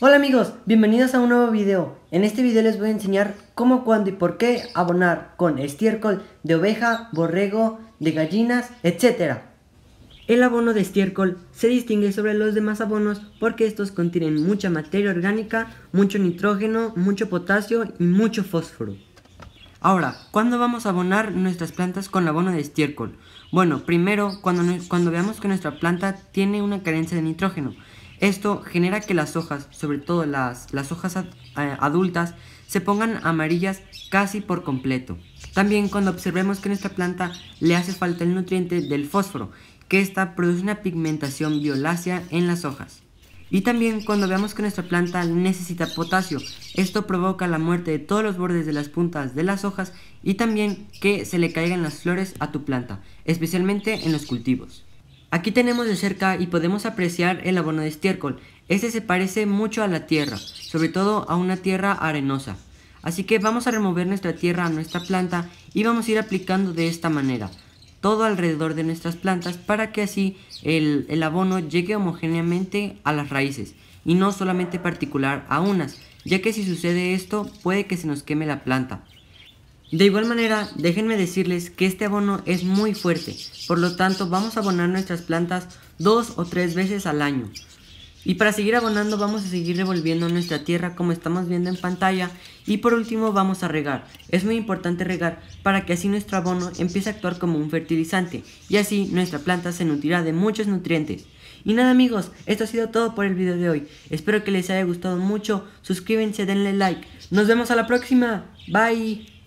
Hola amigos, bienvenidos a un nuevo video. En este video les voy a enseñar cómo, cuándo y por qué abonar con estiércol de oveja, borrego, de gallinas, etc. El abono de estiércol se distingue sobre los demás abonos porque estos contienen mucha materia orgánica, mucho nitrógeno, mucho potasio y mucho fósforo. Ahora, ¿cuándo vamos a abonar nuestras plantas con abono de estiércol? Bueno, primero, cuando veamos que nuestra planta tiene una carencia de nitrógeno esto genera que las hojas, sobre todo las, hojas eh, adultas, se pongan amarillas casi por completo. También cuando observemos que a nuestra planta le hace falta el nutriente del fósforo, que esta produce una pigmentación violácea en las hojas. Y también cuando veamos que nuestra planta necesita potasio, esto provoca la muerte de todos los bordes de las puntas de las hojas y también que se le caigan las flores a tu planta, especialmente en los cultivos. Aquí tenemos de cerca y podemos apreciar el abono de estiércol. Este se parece mucho a la tierra, sobre todo a una tierra arenosa. Así que vamos a remover nuestra tierra a nuestra planta y vamos a ir aplicando de esta manera todo alrededor de nuestras plantas para que así el, el abono llegue homogéneamente a las raíces y no solamente particular a unas, ya que si sucede esto puede que se nos queme la planta. De igual manera, déjenme decirles que este abono es muy fuerte, por lo tanto vamos a abonar nuestras plantas dos o tres veces al año. Y para seguir abonando vamos a seguir revolviendo nuestra tierra como estamos viendo en pantalla y por último vamos a regar. Es muy importante regar para que así nuestro abono empiece a actuar como un fertilizante y así nuestra planta se nutrirá de muchos nutrientes. Y nada amigos, esto ha sido todo por el video de hoy. Espero que les haya gustado mucho, suscríbanse, denle like. Nos vemos a la próxima. Bye.